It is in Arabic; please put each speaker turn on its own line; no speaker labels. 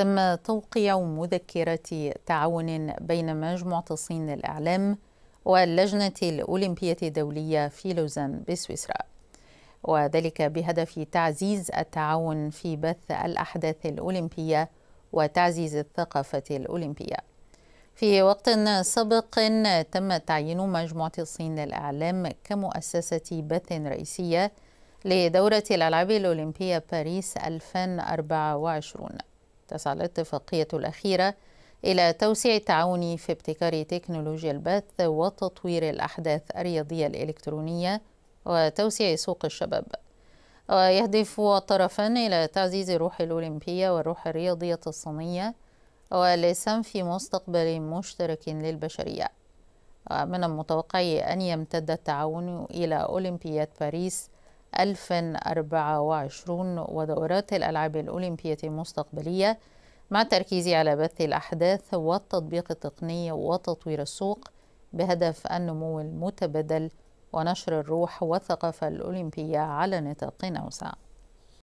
تم توقيع مذكرة تعاون بين مجموعة الصين للإعلام واللجنة الأولمبية الدولية في لوزان بسويسرا وذلك بهدف تعزيز التعاون في بث الأحداث الأولمبية وتعزيز الثقافة الأولمبية في وقت سابق تم تعيين مجموعة الصين للإعلام كمؤسسة بث رئيسية لدورة الألعاب الأولمبية باريس 2024 تسعى الاتفاقية الأخيرة إلى توسيع التعاون في ابتكار تكنولوجيا البث وتطوير الأحداث الرياضية الإلكترونية وتوسيع سوق الشباب ويهدف طرفا إلى تعزيز روح الأولمبية والروح الرياضية الصينية والإسهام في مستقبل مشترك للبشرية من المتوقع أن يمتد التعاون إلى أولمبياد باريس 2024 ودورات الألعاب الأولمبية المستقبلية مع التركيز على بث الأحداث والتطبيق التقني وتطوير السوق بهدف النمو المتبادل ونشر الروح والثقافة الأولمبية على نطاق أوسع